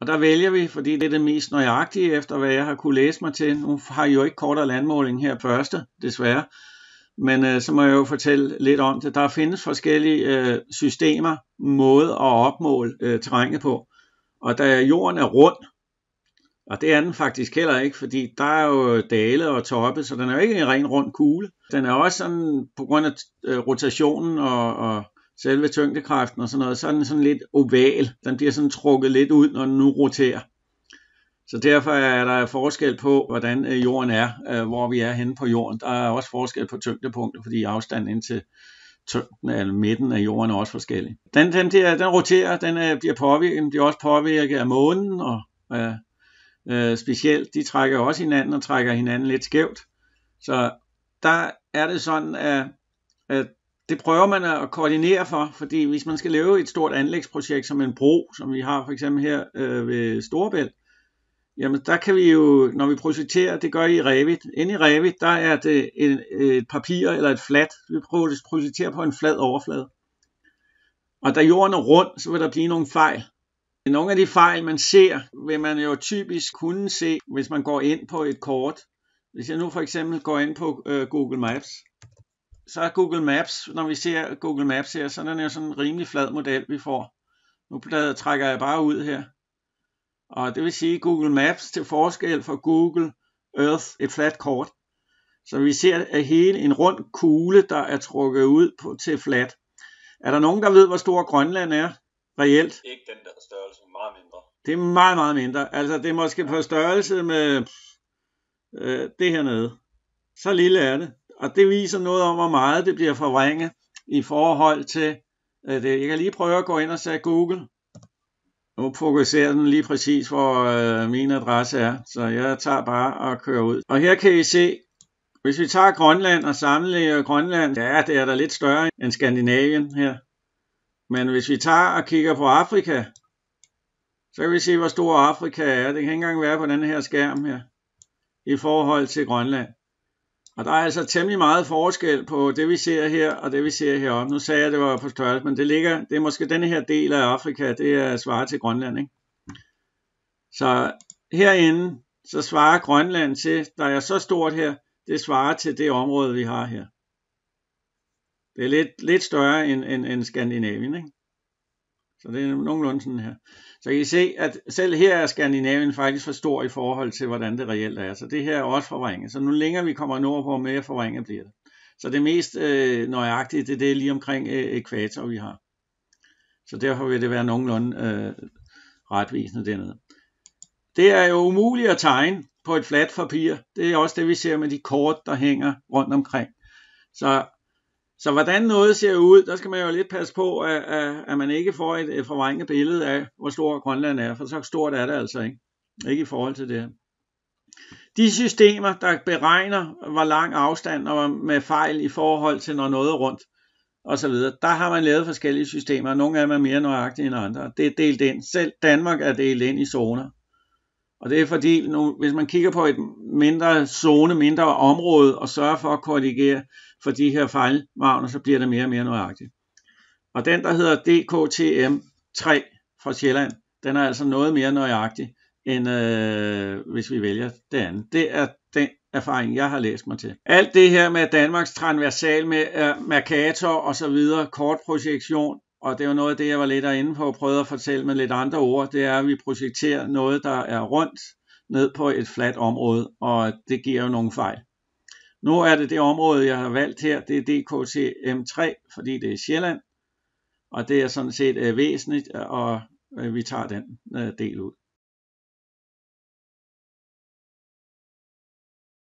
Og der vælger vi, fordi det er det mest nøjagtige efter, hvad jeg har kunne læse mig til. Nu har jeg jo ikke kortere landmåling her første, desværre. Men øh, så må jeg jo fortælle lidt om det. Der findes forskellige øh, systemer, måder at opmåle øh, terrænet på. Og da jorden er rund, og det er den faktisk heller ikke, fordi der er jo dale og toppe, så den er jo ikke en ren rund kugle. Den er også sådan, på grund af øh, rotationen og, og selve tyngdekraften og sådan noget, så er den sådan lidt oval. Den bliver sådan trukket lidt ud, når den nu roterer. Så derfor er der forskel på, hvordan øh, jorden er, øh, hvor vi er henne på jorden. Der er også forskel på tyngdepunkter, fordi afstanden til tyngden eller midten af jorden er også forskellig. Den, den, der, den roterer, den øh, bliver påvirket, den bliver også påvirket af månen, og øh, specielt, de trækker også hinanden og trækker hinanden lidt skævt. Så der er det sådan, at, at det prøver man at koordinere for, fordi hvis man skal lave et stort anlægsprojekt som en bro, som vi har for eksempel her øh, ved Storebælt, jamen der kan vi jo, når vi projekterer, det gør I i Revit. Inde i Revit, der er det et, et papir eller et flat. Vi prøver at projektere på en flad overflade. Og da jorden er rund, så vil der blive nogle fejl. Nogle af de fejl, man ser, vil man jo typisk kunne se, hvis man går ind på et kort. Hvis jeg nu for eksempel går ind på øh, Google Maps, så er Google Maps, når vi ser Google Maps her, så er den jo sådan en rimelig flad model, vi får. Nu trækker jeg bare ud her. Og det vil sige Google Maps til forskel fra Google Earth, et fladt kort. Så vi ser at hele en rund kugle, der er trukket ud på, til flat. Er der nogen, der ved, hvor stor Grønland er reelt? Ikke den der størrelse, meget mindre. Det er meget, meget mindre. Altså det er måske på størrelse med øh, det hernede. Så lille er det. Og det viser noget om, hvor meget det bliver forvrænget i forhold til øh, det. Jeg kan lige prøve at gå ind og sætte Google. Nu fokuserer den lige præcis, hvor øh, min adresse er, så jeg tager bare og kører ud. Og her kan I se, hvis vi tager Grønland og sammenligner Grønland, ja, det er da lidt større end Skandinavien her. Men hvis vi tager og kigger på Afrika, så kan vi se, hvor stor Afrika er. Det kan ikke engang være på den her skærm her, i forhold til Grønland. Og der er altså temmelig meget forskel på det, vi ser her, og det, vi ser heroppe. Nu sagde jeg, at det var på størrelse, men det ligger, det er måske denne her del af Afrika, det er svaret til Grønland, ikke? Så herinde, så svarer Grønland til, der er så stort her, det svarer til det område, vi har her. Det er lidt, lidt større end, end, end Skandinavien, ikke? Så det er nogenlunde sådan her. Så I kan se, at selv her er Skandinavien faktisk for stor i forhold til, hvordan det reelt er. Så det her er også forvrænget. Så nu længere vi kommer nordpå, mere forvrænget bliver det. Så det mest øh, nøjagtige, det, det er lige omkring øh, ekvator, vi har. Så derfor vil det være nogenlunde øh, retvisende dernede. Det er jo umuligt at tegne på et fladt papir. Det er også det, vi ser med de kort, der hænger rundt omkring. Så så hvordan noget ser ud, der skal man jo lidt passe på, at, at man ikke får et, et forvrænget billede af, hvor stor Grønland er, for så stort er det altså ikke. Ikke i forhold til det De systemer, der beregner, hvor lang afstand og med fejl i forhold til, når noget er rundt, og så videre. Der har man lavet forskellige systemer. Nogle af dem er mere nøjagtige end andre. Det er delt ind. Selv Danmark er delt ind i zoner. Og det er fordi, nu, hvis man kigger på et mindre zone, mindre område, og sørger for at korrigere for de her fejlmagner, så bliver det mere og mere nøjagtigt. Og den, der hedder DKTM3 fra Sjælland, den er altså noget mere nøjagtig, end øh, hvis vi vælger det andet. Det er den erfaring, jeg har læst mig til. Alt det her med Danmarks transversal med uh, øh, Mercator og så videre, kortprojektion, og det jo noget af det, jeg var lidt inde på og prøvede at fortælle med lidt andre ord, det er, at vi projekterer noget, der er rundt ned på et fladt område, og det giver jo nogle fejl. Nu er det det område, jeg har valgt her, det er DKTM3, fordi det er Sjælland, og det er sådan set øh, væsentligt, og øh, vi tager den øh, del ud.